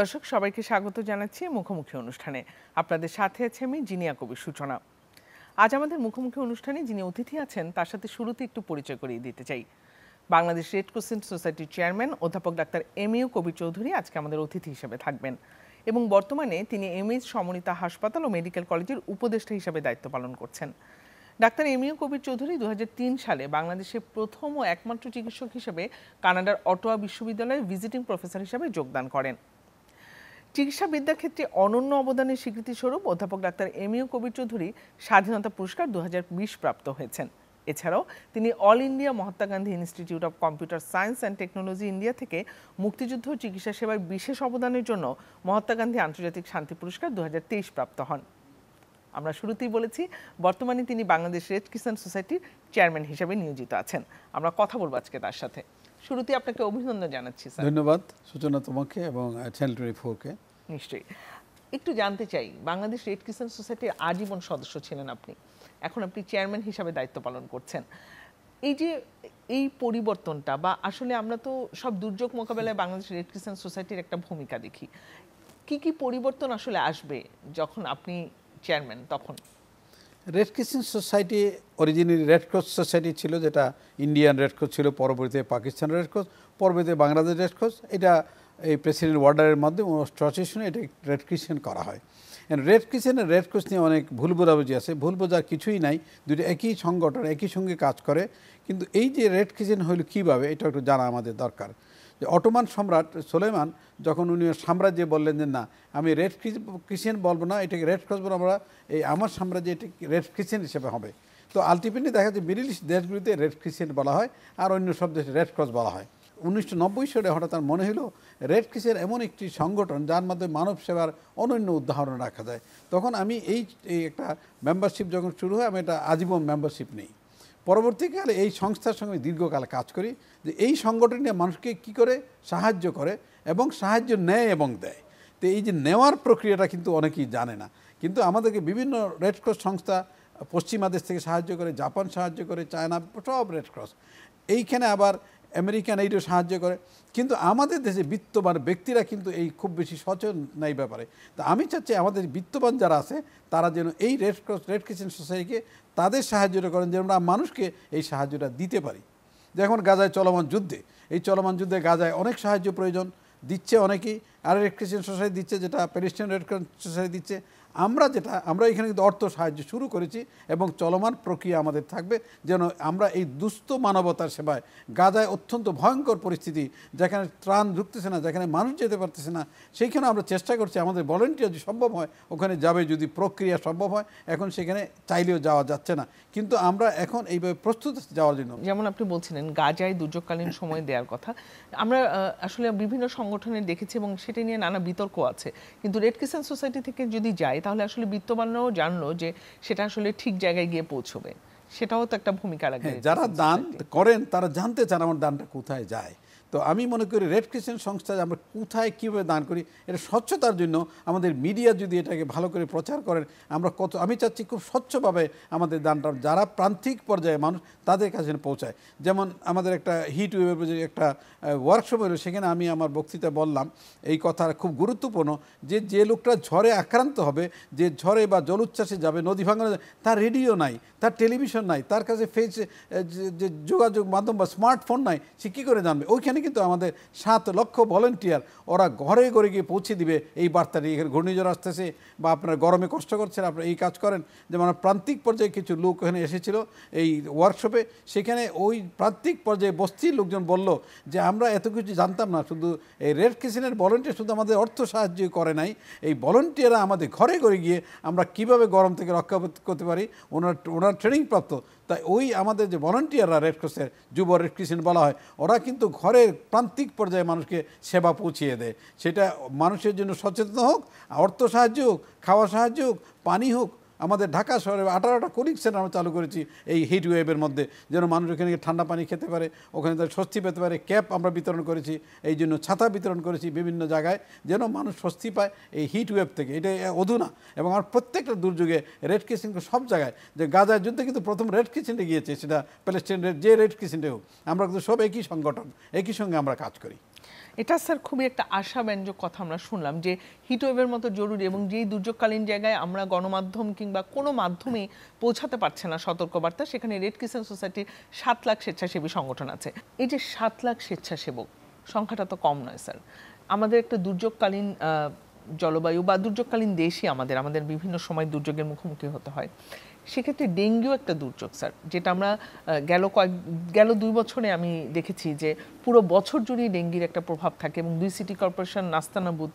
দর্শক সবাইকে স্বাগত জানাচ্ছি মুখোমুখি অনুষ্ঠানে আপনাদের সাথে আছে আমি জিনিয়া কবির সূচনা আজ আমাদের মুখোমুখি অনুষ্ঠানে যিনি অতিথি আছেন তার সাথে শুরুতে একটু পরিচয় করিয়ে দিতে চাই বাংলাদেশ রেড ক্রসেন্ট সোসাইটির চেয়ারম্যান অধ্যাপক doctor M U Kabir Chowdhury আজকে আমাদের অতিথি হিসেবে থাকবেন এবং বর্তমানে তিনি এমএস সমনিতা হাসপাতাল ও মেডিকেল কলেজের উপদেষ্টা হিসেবে দায়িত্ব পালন করছেন doctor M U Kabir Chowdhury দু সালে বাংলাদেশের প্রথম ও একমাত্র চিকিৎসক হিসেবে কানাডার অটোয়া বিশ্ববিদ্যালয়ে ভিজিটিং প্রফেসর হিসেবে যোগদান করেন চিকিৎসাবিদ্যার ক্ষেত্রে অনন্য অবদানের স্বীকৃতিস্বরূপ অধ্যাপক doctor M U Kabir Chowdhury স্বাধীনতা পুরস্কার দু প্রাপ্ত হয়েছেন এছাড়াও তিনি all India Mahatma Gandhi institute of computer science and technology India থেকে মুক্তিযুদ্ধ চিকিৎসা সেবায় বিশেষ অবদানের জন্য মহাত্মা গান্ধী আন্তর্জাতিক শান্তি পুরস্কার দু প্রাপ্ত হন আমরা শুরুতেই বলেছি বর্তমানে তিনি বাংলাদেশ রেড কিষান সোসাইটির চেয়ারম্যান হিসেবে নিয়োজিত আছেন আমরা কথা বলবো আজকে তার সাথে শুরুতে আপনাকে অভিনন্দন জানাচ্ছি স্যার ধন্যবাদ সূচনা তোমাকে এবং চ্যানেল টোয়েন্টি ফোরকে নিশ্চয়ই একটু জানতে চাই বাংলাদেশ রেড ক্রিসেন্ট সোসাইটির আজীবন সদস্য ছিলেন আপনি এখন আপনি চেয়ারম্যান হিসাবে দায়িত্ব পালন করছেন এই যে এই পরিবর্তনটা বা আসলে আমরা তো সব দুর্যোগ মোকাবেলায় বাংলাদেশ রেড ক্রিসেন্ট সোসাইটির একটা ভূমিকা দেখি কি কি পরিবর্তন আসলে আসবে যখন আপনি চেয়ারম্যান তখন red crescent society originally red cross society ছিল যেটা ইন্ডিয়ান রেড ক্রস ছিল পরবর্তীতে পাকিস্তান রেড ক্রস পরবর্তীতে বাংলাদেশ রেড ক্রস এটা এই প্রেসিডেন্ট ওয়ার্ডারের মাধ্যমে উনিশশো এটা রেড ক্রিশন করা হয় রেড ক্রিসেন্টের রেড ক্রস নিয়ে অনেক ভুল বোঝাবুঝি আছে ভুল বোঝার কিছুই নাই দুটো একই সংগঠন একই সঙ্গে কাজ করে কিন্তু এই যে রেড ক্রিশন হইল কীভাবে এটা একটু জানা আমাদের দরকার যে অটোমান সম্রাট সোলেমান যখন উনি সাম্রাজ্যে বললেন যে না আমি রেড ক্রিশন বলবো না এটাকে রেড ক্রস বলবো আমরা এই আমার সাম্রাজ্যে এটি রেড ক্রিশন হিসেবে হবে তো আলটিমেটলি দেখা যায় মিডিল ইস্ট দেশগুলিতে রেড ক্রিশন বলা হয় আর অন্য সব দেশে রেড ক্রস বলা হয় উনিশশো সালে হঠাৎ তার মনে হলো রেড ক্রিসের এমন একটি সংগঠন যার মাধ্যমে মানব সেবার অনন্য উদাহরণ রাখা যায় তখন আমি এই একটা মেম্বারশিপ যখন শুরু হয় আমি এটা আজীবন মেম্বারশিপ নেই পরবর্তীকালে এই সংস্থার সঙ্গে দীর্ঘকাল কাজ করি যে এই সংগঠনে মানুষকে কি করে সাহায্য করে এবং সাহায্য নেয় এবং দেয় তো এই যে নেওয়ার প্রক্রিয়াটা কিন্তু অনেকেই জানে না কিন্তু আমাদেরকে বিভিন্ন রেডক্রস সংস্থা পশ্চিমা দেশ থেকে সাহায্য করে জাপান সাহায্য করে চায়না সব রেডক্রস এইখানে আবার আমেরিকান এইটা সাহায্য করে কিন্তু আমাদের দেশে বিত্তবান ব্যক্তিরা কিন্তু এই খুব বেশি সচেতন নাই ব্যাপারে তো আমি চাচ্ছি আমাদের বিত্তবান যারা আছে তারা যেন এই রেড ক্রস রেড ক্রিসেন্ট সোসাইটিকে তাদের সাহায্যটা করেন যেন আমরা মানুষকে এই সাহায্যটা দিতে পারি যেমন গাজায় চলমান যুদ্ধে এই চলমান যুদ্ধে গাজায় অনেক সাহায্য প্রয়োজন দিচ্ছে অনেকেই আর রেড ক্রিসেন্ট সোসাইটি দিচ্ছে যেটা প্যালেস্টিয়ান রেড ক্রিসেন্ট সোসাইটি দিচ্ছে আমরা যেটা আমরা এখানে কিন্তু অর্থ সাহায্য শুরু করেছি এবং চলমান প্রক্রিয়া আমাদের থাকবে যেন আমরা এই দুস্থ মানবতার সেবায় গাজায় অত্যন্ত ভয়ঙ্কর পরিস্থিতি যেখানে ত্রাণ ঢুকতেছে না যেখানে মানুষ যেতে পারতেছে না সেইখানে আমরা চেষ্টা করছি আমাদের ভলেন্টিয়ার যদি সম্ভব হয় ওখানে যাবে যদি প্রক্রিয়া সম্ভব হয় এখন সেখানে চাইলেও যাওয়া যাচ্ছে না কিন্তু আমরা এখন এইভাবে প্রস্তুত যাওয়ার জন্য যেমন আপনি বলছিলেন গাজায় দুর্যোগকালীন সময় দেওয়ার কথা আমরা আসলে বিভিন্ন সংগঠনের দেখেছি এবং সেটা নিয়ে নানা বিতর্ক আছে কিন্তু রেড ক্রিসেন্ট সোসাইটি থেকে যদি যায় তাহলে আসলে বিত্তবানরাও জানলো যে সেটা আসলে ঠিক জায়গায় গিয়ে পৌঁছবে সেটাও তো একটা ভূমিকা রাখে হ্যাঁ, যারা দান করেন তারা জানতে চান আমার দানটা কোথায় যায় তো আমি মনে করি রেড ক্রিসেন্ট সংস্থা আমরা কোথায় কীভাবে দান করি এটা স্বচ্ছতার জন্য আমাদের মিডিয়া যদি এটাকে ভালো করে প্রচার করেন আমরা কত আমি চাচ্ছি খুব স্বচ্ছভাবে আমাদের দানটা যারা প্রান্তিক পর্যায়ে মানুষ তাদের কাছে পৌঁছায় যেমন আমাদের একটা হিট ওয়েবের একটা ওয়ার্কশপ হলো সেখানে আমি আমার বক্তৃতা বললাম এই কথা খুব গুরুত্বপূর্ণ যে যে লোকটা ঝড়ে আক্রান্ত হবে যে ঝড়ে বা জলোচ্ছ্বাসে যাবে নদী ভাঙনে তার রেডিও নাই তার টেলিভিশন নাই তার কাছে ফেস যে যোগাযোগ মাধ্যম বা স্মার্টফোন নাই সে কী করে জানবে ওইখানে কিন্তু আমাদের সাত লক্ষ ভলেন্টিয়ার ওরা ঘরে ঘরে গিয়ে পৌঁছে দিবে এই বার্তাটি এখানে ঘূর্ণিঝড় আসতেছে বা আপনার গরমে কষ্ট করছেন আপনারা এই কাজ করেন যেমন প্রান্তিক পর্যায়ে কিছু লোক এখানে এসেছিল এই ওয়ার্কশপে সেখানে ওই প্রান্তিক পর্যায়ে বস্তির লোকজন বলল যে আমরা এত কিছু জানতাম না শুধু এই রেড কিচেনের ভলেন্টিয়ার শুধু আমাদের অর্থ সাহায্য করে নাই এই ভলেন্টিয়াররা আমাদের ঘরে ঘরে গিয়ে আমরা কিভাবে গরম থেকে রক্ষা করতে পারি ওনার ওনার ওনারা ট্রেনিং প্রাপ্ত তাই ওই আমাদের যে ভলান্টিয়াররা রেড ক্রসের যুব রেড ক্রিসেন্ট বলা হয় ওরা কিন্তু ঘরের প্রান্তিক পর্যায়ে মানুষকে সেবা পৌঁছিয়ে দেয় সেটা মানুষের জন্য সচেতন হোক অর্থ সাহায্য হোক খাওয়া সাহায্য হোক পানি হোক আমাদের ঢাকা শহরে আঠারোটা কুলিং সেন্টার আমরা চালু করেছি এই হিট ওয়েভের মধ্যে যেন মানুষ ওখানে ঠান্ডা পানি খেতে পারে ওখানে তার স্বস্তি পেতে পারে ক্যাপ আমরা বিতরণ করেছি এই জন্য ছাতা বিতরণ করেছি বিভিন্ন জায়গায় যেন মানুষ স্বস্তি পায় এই হিট ওয়েভ থেকে এটা অধুনা এবং আমার প্রত্যেকটা দুর্যোগে রেড ক্রিসেন্ট সব জায়গায় যে গাজার যুদ্ধে কিন্তু প্রথম রেড ক্রিসেন্টে গিয়েছে সেটা রেড যে রেড ক্রিসেন্টে হোক আমরা কিন্তু সব একই সংগঠন একই সঙ্গে আমরা কাজ করি এটা স্যার খুবই একটা আশাব্যঞ্জক কথা আমরা শুনলাম যে হিটওয়েভের মতো জরুরি এবং যেই দুর্যোগকালীন জায়গায় আমরা গণমাধ্যম কিংবা কোনো মাধ্যমে পৌঁছাতে পারছে না সতর্কবার্তা সেখানে রেড কিষাণ সোসাইটির সাত লাখ স্বেচ্ছাসেবী সংগঠন আছে এই যে সাত লাখ স্বেচ্ছাসেবক সংখ্যাটা তো কম নয় স্যার আমাদের একটা দুর্যোগকালীন জলবায়ু বা দুর্যোগকালীন দেশই আমাদের আমাদের বিভিন্ন সময় দুর্যোগের মুখোমুখি হতে হয় সেক্ষেত্রে ডেঙ্গিও একটা দুর্যোগ স্যার যেটা আমরা গেল কয়েক গেল দুই বছরে আমি দেখেছি যে পুরো বছর জুড়েই ডেঙ্গির একটা প্রভাব থাকে এবং দুই সিটি কর্পোরেশন নাস্তানাবুদ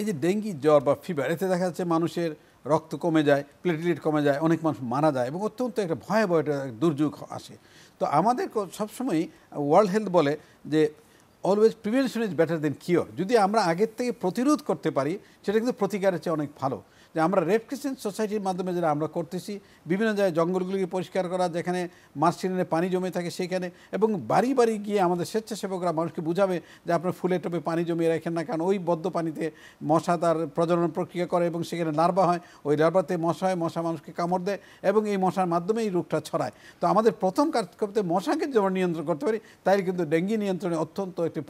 এই যে ডেঙ্গি জ্বর বা ফিভার এতে দেখা যাচ্ছে মানুষের রক্ত কমে যায় প্লেটলেট কমে যায় অনেক মানুষ মারা যায় এবং অত্যন্ত একটা ভয়াবহ একটা দুর্যোগ আসে তো আমাদের সবসময় ওয়ার্ল্ড হেলথ বলে যে always prevention is better than cure যদি আমরা আগের থেকে প্রতিরোধ করতে পারি সেটা কিন্তু প্রতিকারের চেয়ে অনেক ভালো যে আমরা রেড ক্রিসেন্ট সোসাইটির মাধ্যমে যেটা আমরা করতেছি বিভিন্ন জায়গায় জঙ্গলগুলিকে পরিষ্কার করা যেখানে মাসিনে পানি জমে থাকে সেখানে এবং বাড়ি বাড়ি গিয়ে আমাদের স্বেচ্ছাসেবকরা মানুষকে বুঝাবে যে আপনার ফুলে টপে পানি জমিয়ে রাখেন না কারণ ওই বদ্ধ পানিতে মশা তার প্রজনন প্রক্রিয়া করে এবং সেখানে লার্বা হয় ওই লার্বাতে মশা হয় মশা মানুষকে কামড় দেয় এবং এই মশার মাধ্যমে এই রোগটা ছড়ায় তো আমাদের প্রথম কাজ করতে মশাকে যেমন নিয়ন্ত্রণ করতে পারি তাই কিন্তু ডেঙ্গি নিয়ন্ত্রণে অত্যন্ত একটি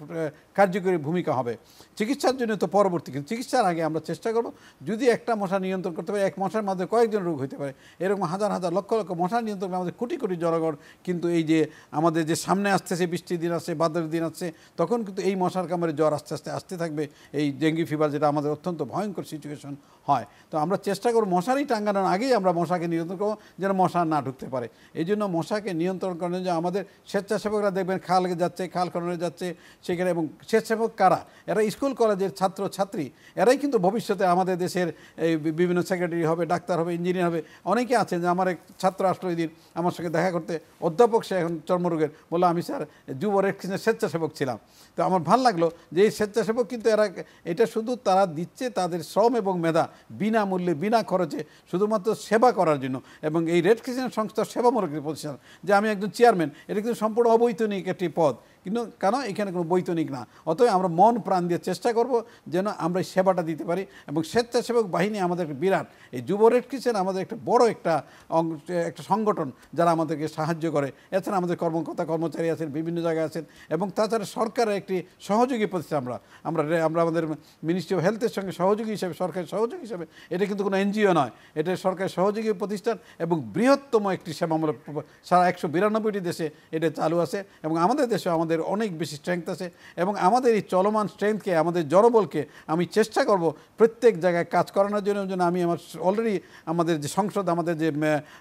কার্যকরী ভূমিকা হবে চিকিৎসার জন্য তো পরবর্তী কিন্তু চিকিৎসার আগে আমরা চেষ্টা করব যদি একটা মশা মশা নিয়ন্ত্রণ করতে পারে এক মশার মাধ্যমে কয়েকজন রোগ হতে পারে এরকম হাজার হাজার লক্ষ লক্ষ মশা নিয়ন্ত্রণ আমাদের কোটি কোটি জনগণ কিন্তু এই যে আমাদের যে সামনে আসতেছে বৃষ্টির দিন আসছে বাদরের দিন আসছে তখন কিন্তু এই মশার কামড়ে জ্বর আস্তে আস্তে আসতে থাকবে এই ডেঙ্গি ফিভার যেটা আমাদের অত্যন্ত ভয়ঙ্কর সিচুয়েশন হয় তো আমরা চেষ্টা করব মশারি টাঙ্গানোর আগেই আমরা মশাকে নিয়ন্ত্রণ করবো যেন মশা না ঢুকতে পারে এই জন্য মশাকে নিয়ন্ত্রণ করার জন্য আমাদের স্বেচ্ছাসেবকরা দেখবেন খাল যাচ্ছে খাল খননে যাচ্ছে সেখানে এবং স্বেচ্ছাসেবক কারা এরা স্কুল কলেজের ছাত্র ছাত্রী এরাই কিন্তু ভবিষ্যতে আমাদের দেশের এই বিভিন্ন সেক্রেটারি হবে ডাক্তার হবে ইঞ্জিনিয়ার হবে অনেকে আছেন যে আমার এক ছাত্র আসলো দিন আমার সঙ্গে দেখা করতে অধ্যাপক সে এখন চর্মরোগের বলে আমি স্যার যুব রেড স্বেচ্ছাসেবক ছিলাম তো আমার ভাল লাগলো যে এই স্বেচ্ছাসেবক কিন্তু এরা এটা শুধু তারা দিচ্ছে তাদের শ্রম এবং মেধা বিনামূল্যে বিনা খরচে শুধুমাত্র সেবা করার জন্য এবং এই রেড ক্রিসেন্ট সংস্থার সেবামূলক প্রতিষ্ঠান যে আমি একজন চেয়ারম্যান এটা কিন্তু সম্পূর্ণ অবৈতনিক একটি পদ কিন্তু কেন এখানে কোনো বৈতনিক না অতএব আমরা মন প্রাণ দিয়ে চেষ্টা করব যেন আমরা এই সেবাটা দিতে পারি এবং স্বেচ্ছাসেবক বাহিনী আমাদের একটা বিরাট এই যুব রেড কিচেন আমাদের একটা বড় একটা একটা সংগঠন যারা আমাদেরকে সাহায্য করে এছাড়া আমাদের কর্মকর্তা কর্মচারী আছেন বিভিন্ন জায়গায় আছেন এবং তাছাড়া সরকারের একটি সহযোগী প্রতিষ্ঠা আমরা আমরা আমরা আমাদের মিনিস্ট্রি অফ হেলথের সঙ্গে সহযোগী হিসেবে সরকারের সহযোগী হিসেবে এটা কিন্তু কোনো এনজিও নয় এটা সরকারের সহযোগী প্রতিষ্ঠান এবং বৃহত্তম একটি সেবামূলক সারা একশো বিরানব্বইটি দেশে এটা চালু আছে এবং আমাদের দেশে আমাদের আমাদের অনেক বেশি স্ট্রেংথ আছে এবং আমাদের এই চলমান স্ট্রেংথকে আমাদের জনবলকে আমি চেষ্টা করব প্রত্যেক জায়গায় কাজ করানোর জন্য জন্য আমি আমার অলরেডি আমাদের যে সংসদ আমাদের যে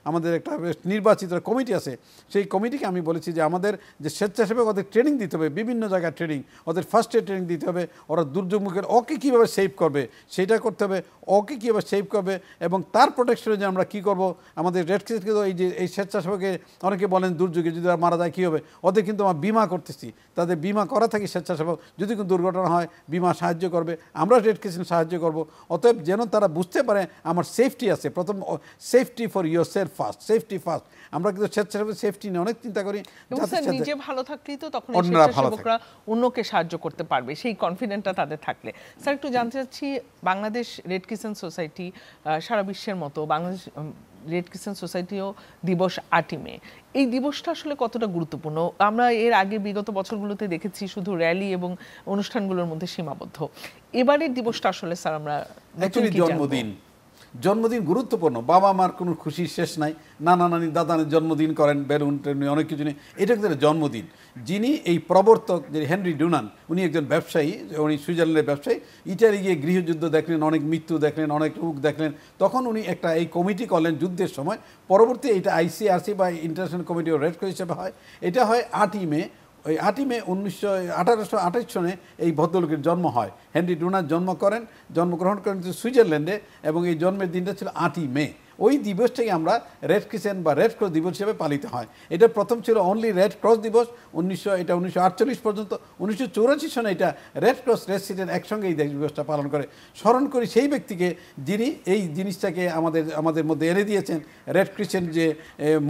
আমাদের একটা নির্বাচিত কমিটি আছে সেই কমিটিকে আমি বলেছি যে আমাদের যে স্বেচ্ছাসেবক ওদের ট্রেনিং দিতে হবে বিভিন্ন জায়গায় ট্রেনিং ওদের ফার্স্ট এড ট্রেনিং দিতে হবে ওরা দুর্যোগমুখের ওকে কীভাবে সেভ করবে সেটা করতে হবে ওকে কীভাবে সেভ করবে এবং তার প্রোটেকশনে যে আমরা কী করব আমাদের রেড এই যে এই স্বেচ্ছাসেবকে অনেকে বলেন দুর্যোগে যদি মারা যায় কী হবে ওদের কিন্তু আমার বিমা করতেছি করছি তাদের বিমা করা থাকে স্বেচ্ছাসেবক যদি কোনো দুর্ঘটনা হয় বিমা সাহায্য করবে আমরা রেড ক্রিসেন্ট সাহায্য করব অতএব যেন তারা বুঝতে পারে আমার সেফটি আছে প্রথম safety for yourself first safety first আমরা কিন্তু স্বেচ্ছাসেবক সেফটি নিয়ে অনেক চিন্তা করি নিজে ভালো থাকলেই তো তখন অন্যরা ভালো অন্যকে সাহায্য করতে পারবে সেই কনফিডেন্টটা তাদের থাকলে স্যার একটু জানতে চাচ্ছি বাংলাদেশ রেড ক্রিসেন্ট সোসাইটি সারা বিশ্বের মতো বাংলাদেশ রেড ক্রিসেন্ট সোসাইটিও দিবস আটই মে এই দিবসটা আসলে কতটা গুরুত্বপূর্ণ আমরা এর আগে বিগত বছরগুলোতে দেখেছি শুধু র্যালি এবং অনুষ্ঠানগুলোর মধ্যে সীমাবদ্ধ এবারের দিবসটা আসলে স্যার আমরা জন্মদিন জন্মদিন গুরুত্বপূর্ণ বাবা মার কোনো খুশির শেষ নাই নানা নানি দাদানের জন্মদিন করেন বেলুন ট্রেন অনেক কিছু নিয়ে এটা কিন্তু জন্মদিন যিনি এই প্রবর্তক যিনি হেনরি ডুনান উনি একজন ব্যবসায়ী উনি সুইজারল্যান্ডের ব্যবসায়ী ইটালি গিয়ে গৃহযুদ্ধ দেখলেন অনেক মৃত্যু দেখলেন অনেক রোগ দেখলেন তখন উনি একটা এই কমিটি করলেন যুদ্ধের সময় পরবর্তী এটা আইসিআরসি বা international committee of red cross হিসেবে হয় এটা হয় আট মে ওই আটই মে উনিশশো আঠারোশো আঠাশ সনে এই ভদ্রলোকের জন্ম হয় হেনরি ডুনার জন্ম করেন জন্মগ্রহণ করেন সুইজারল্যান্ডে এবং এই জন্মের দিনটা ছিল আটই মে ওই দিবসটাই আমরা রেড ক্রিসেন্ট বা রেড ক্রস দিবস হিসেবে পালিত হয় এটা প্রথম ছিল অনলি রেড ক্রস দিবস উনিশশো এটা উনিশশো পর্যন্ত উনিশশো সনে এটা রেড ক্রস রেসিডেন্ট একসঙ্গে এই দিবসটা পালন করে স্মরণ করি সেই ব্যক্তিকে যিনি এই জিনিসটাকে আমাদের আমাদের মধ্যে এনে দিয়েছেন রেড ক্রিসেন্ট যে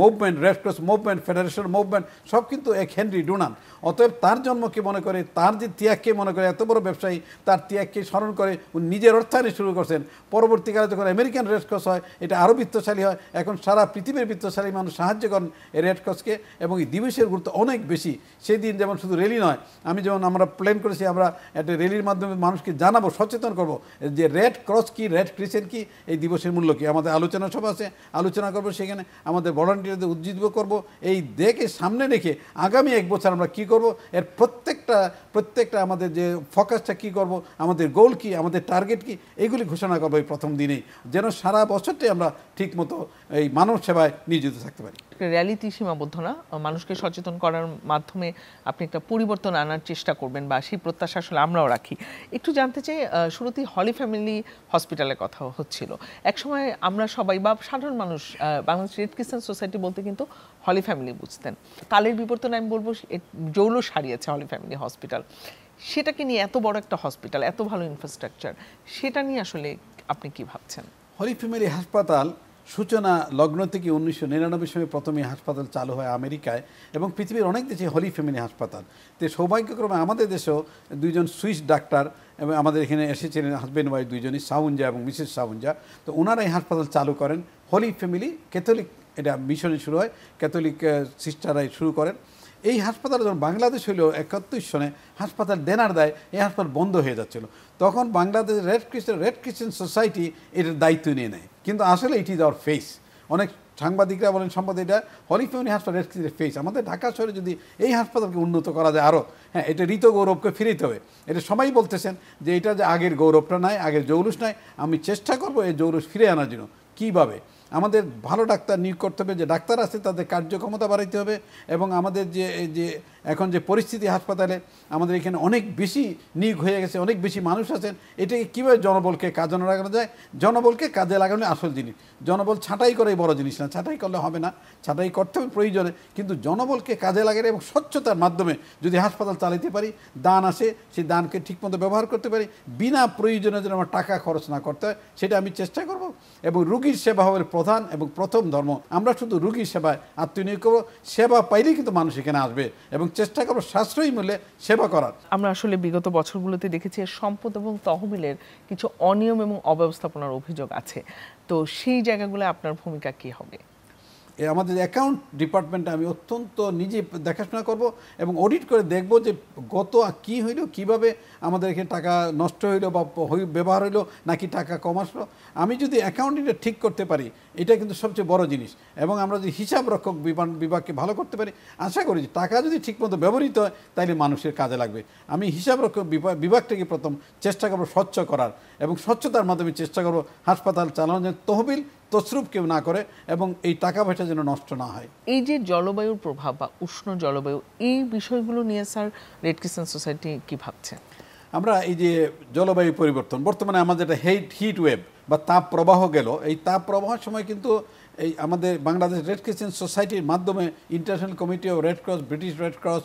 movement red cross movement federation movement সব কিন্তু এক হেনরি ডোনান অতএব তার জন্মকে মনে করে তার যে ত্যাগকে মনে করে এত বড় ব্যবসায়ী তার ত্যাগকে স্মরণ করে উনি নিজের অর্থায়নে শুরু করছেন পরবর্তীকালে যখন আমেরিকান রেড ক্রস হয় এটা আরও বৃত্তশালী হয় এখন সারা পৃথিবীর বৃত্তশালী মানুষ সাহায্য করেন এই রেড ক্রসকে এবং এই দিবসের গুরুত্ব অনেক বেশি সেই দিন যেমন শুধু রেলি নয় আমি যেমন আমরা প্ল্যান করেছি আমরা একটা রেলির মাধ্যমে মানুষকে জানাবো সচেতন করব যে রেড ক্রস কি রেড ক্রিসেন্ট কি এই দিবসের মূল্য কী আমাদের আলোচনা সভা আছে আলোচনা করব সেখানে আমাদের ভলান্টিয়ারদের উজ্জীবিত করব এই দেখে সামনে রেখে আগামী এক বছর আমরা কি করব এর প্রত্যেকটা প্রত্যেকটা আমাদের যে ফোকাসটা কি করব আমাদের গোল কি আমাদের টার্গেট কি এইগুলি ঘোষণা করবো এই প্রথম দিনেই যেন সারা বছরটাই আমরা ঠিকমতো এই মানব সেবায় নিয়োজিত থাকতে পারি র্যালিতেই সীমাবদ্ধ না মানুষকে সচেতন করার মাধ্যমে আপনি একটা পরিবর্তন আনার চেষ্টা করবেন বা সেই প্রত্যাশা আসলে আমরাও রাখি একটু জানতে চাই শুরুতেই হলি ফ্যামিলি হসপিটালের কথা হচ্ছিল সময় আমরা সবাই বা সাধারণ মানুষ বাংলাদেশ রেড ক্রিসেন্ট সোসাইটি বলতে কিন্তু হলি ফ্যামিলি বুঝতেন কালের বিবর্তনে আমি বলবো জৌলো সারিয়েছে হলি ফ্যামিলি হসপিটাল সেটাকে নিয়ে এত বড় একটা হসপিটাল এত ভালো ইনফ্রাস্ট্রাকচার সেটা নিয়ে আসলে আপনি কি ভাবছেন হলি ফ্যামিলি হাসপাতাল সূচনা লগ্ন থেকে উনিশশো নিরানব্বই সালে প্রথমে হাসপাতাল চালু হয় আমেরিকায় এবং পৃথিবীর অনেক দেশে হলি ফ্যামিলি হাসপাতাল তো সৌভাগ্যক্রমে আমাদের দেশেও দুইজন সুইস ডাক্তার এবং আমাদের এখানে এসেছিলেন হাজব্যান্ড ওয়াইফ দুইজনই সাউনজা এবং মিসেস সাউনজা তো ওনারা এই হাসপাতাল চালু করেন হলি ফ্যামিলি ক্যাথলিক এটা মিশনে শুরু হয় ক্যাথলিক সিস্টাররাই শুরু করেন এই হাসপাতাল যখন বাংলাদেশ হলেও একাত্তর সনে হাসপাতাল দেনার দেয় এই হাসপাতাল বন্ধ হয়ে যাচ্ছিল তখন Bangladesh red crescent red crescent society এটার দায়িত্ব নিয়ে নেয় কিন্তু আসলে ইট ইজ আওয়ার ফেস অনেক সাংবাদিকরা বলেন সম্পদ এটা হলিফিউনি হাসপাতাল ফেস আমাদের ঢাকা শহরে যদি এই হাসপাতালকে উন্নত করা যায় আরও হ্যাঁ এটা ঋত গৌরবকে ফিরিতে হবে এটা সবাই বলতেছেন যে এটা যে আগের গৌরবটা নাই আগের জৌলুস নাই আমি চেষ্টা করব এই জৌলুস ফিরে আনার জন্য কীভাবে আমাদের ভালো ডাক্তার নিয়োগ করতে হবে যে ডাক্তার আছে তাদের কার্যক্ষমতা বাড়াইতে হবে এবং আমাদের যে যে এখন যে পরিস্থিতি হাসপাতালে আমাদের এখানে অনেক বেশি নিয়োগ হয়ে গেছে অনেক বেশি মানুষ আছেন এটাকে কীভাবে জনবলকে কাজে লাগানো যায় জনবলকে কাজে লাগানো আসল জিনিস জনবল ছাঁটাই করাই বড় জিনিস না ছাঁটাই করলে হবে না ছাঁটাই করতে হবে প্রয়োজনে কিন্তু জনবলকে কাজে লাগালে এবং স্বচ্ছতার মাধ্যমে যদি হাসপাতাল চালাতে পারি দান আসে সেই দানকে ঠিকমতো ব্যবহার করতে পারি বিনা প্রয়োজনে যেন আমার টাকা খরচ না করতে হয় সেটা আমি চেষ্টা করব এবং রুগীর সেবা হওয়ার প্রধান এবং প্রথম ধর্ম আমরা শুধু রুগী সেবায় আত্মনিয়োগ করবো সেবা পাইলেই কিন্তু মানুষ এখানে আসবে এবং চেষ্টা করবো সাশ্রয়ী মূল্যে সেবা করার আমরা আসলে বিগত বছরগুলোতে দেখেছি সম্পদ এবং তহবিলের কিছু অনিয়ম এবং অব্যবস্থাপনার অভিযোগ আছে তো সেই জায়গাগুলো আপনার ভূমিকা কি হবে আমাদের অ্যাকাউন্ট ডিপার্টমেন্টে আমি অত্যন্ত নিজে দেখাশোনা করব এবং অডিট করে দেখব যে গত কি হইল কিভাবে আমাদের এখানে টাকা নষ্ট হইলো বা ব্যবহার হইলো নাকি টাকা কম আসলো আমি যদি অ্যাকাউন্টিংটা ঠিক করতে পারি এটা কিন্তু সবচেয়ে বড় জিনিস এবং আমরা যদি হিসাব রক্ষক বিভাগকে ভালো করতে পারি আশা করি যে টাকা যদি ঠিকমতো ব্যবহৃত হয় তাহলে মানুষের কাজে লাগবে আমি হিসাব রক্ষক বিভাগটাকে প্রথম চেষ্টা করবো স্বচ্ছ করার এবং স্বচ্ছতার মাধ্যমে চেষ্টা করবো হাসপাতাল চালানোর জন্য তহবিল তসরুপ কেউ না করে এবং এই টাকা পয়সা যেন নষ্ট না হয় এই যে জলবায়ুর প্রভাব বা উষ্ণ জলবায়ু এই বিষয়গুলো নিয়ে স্যার রেড ক্রিসেন্ট সোসাইটি কি ভাবছে আমরা এই যে জলবায়ু পরিবর্তন বর্তমানে আমাদের একটা হেট হিট ওয়েব বা তাপ প্রবাহ গেল এই তাপ প্রবাহের সময় কিন্তু এই আমাদের বাংলাদেশ রেড ক্রিসেন্ট সোসাইটির মাধ্যমে international committee of red cross British red cross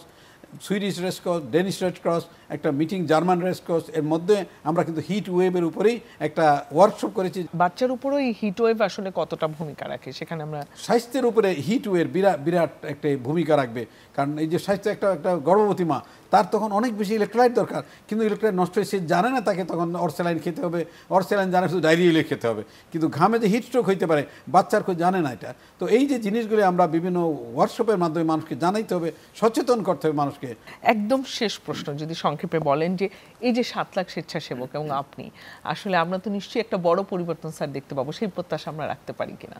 Swedish red cross Danish red cross একটা মিটিং জার্মান রেসকোর্স এর মধ্যে আমরা কিন্তু হিট ওয়েভের উপরেই একটা ওয়ার্কশপ করেছি বাচ্চার উপরেই হিট ওয়েভ আসলে কতটা ভূমিকা রাখে সেখানে আমরা স্বাস্থ্যের উপরে হিট ওয়েভ বিরাট বিরাট একটা ভূমিকা রাখবে কারণ এই যে স্বাস্থ্য একটা একটা গর্ভবতী মা তার তখন অনেক বেশি ইলেকট্রোলাইট দরকার কিন্তু ইলেকট্রোলাইট নষ্ট হয়ে সে জানে না তাকে তখন অর্সেলাইন খেতে হবে অর্সেলাইন জানে শুধু ইলে খেতে হবে কিন্তু ঘামে যে হিট স্ট্রোক হইতে পারে বাচ্চার কেউ জানে না এটা তো এই যে জিনিসগুলি আমরা বিভিন্ন ওয়ার্কশপের মাধ্যমে মানুষকে জানাইতে হবে সচেতন করতে হবে মানুষকে একদম শেষ প্রশ্ন যদি সংক্ষেপ সংক্ষেপে বলেন যে এই যে সাত লাখ স্বেচ্ছাসেবক এবং আপনি আসলে আমরা তো নিশ্চয়ই একটা বড় পরিবর্তন স্যার দেখতে পাবো সেই প্রত্যাশা আমরা রাখতে পারি কিনা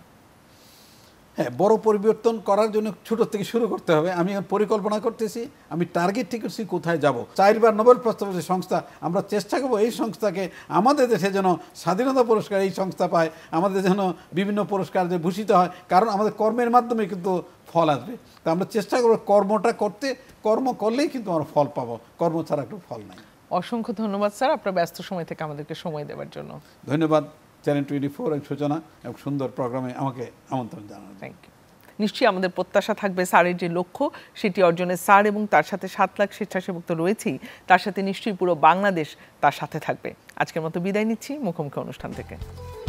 হ্যাঁ বড় পরিবর্তন করার জন্য ছোট থেকে শুরু করতে হবে আমি পরিকল্পনা করতেছি আমি টার্গেট ঠিক করছি কোথায় যাব চারবার নোবেল প্রস্তাব সংস্থা আমরা চেষ্টা করবো এই সংস্থাকে আমাদের দেশে যেন স্বাধীনতা পুরস্কার এই সংস্থা পায় আমাদের যেন বিভিন্ন পুরস্কার যে ভূষিত হয় কারণ আমাদের কর্মের মাধ্যমে কিন্তু ফল আসবে তা আমরা চেষ্টা করবো কর্মটা করতে কর্ম করলেই কিন্তু আমরা ফল পাবো কর্ম ছাড়া একটু ফল নাই অসংখ্য ধন্যবাদ স্যার আপনার ব্যস্ত সময় থেকে আমাদেরকে সময় দেওয়ার জন্য ধন্যবাদ চ্যানেল টোয়েন্টি ফোর এক সূচনা এবং সুন্দর প্রোগ্রামে আমাকে আমন্ত্রণ জানানো থ্যাংক ইউ নিশ্চয়ই আমাদের প্রত্যাশা থাকবে স্যারের যে লক্ষ্য সেটি অর্জনে স্যার এবং তার সাথে সাত লাখ স্বেচ্ছাসেবক তো রয়েছেই তার সাথে নিশ্চয়ই পুরো বাংলাদেশ তার সাথে থাকবে আজকের মতো বিদায় নিচ্ছি মুখোমুখি অনুষ্ঠান থেকে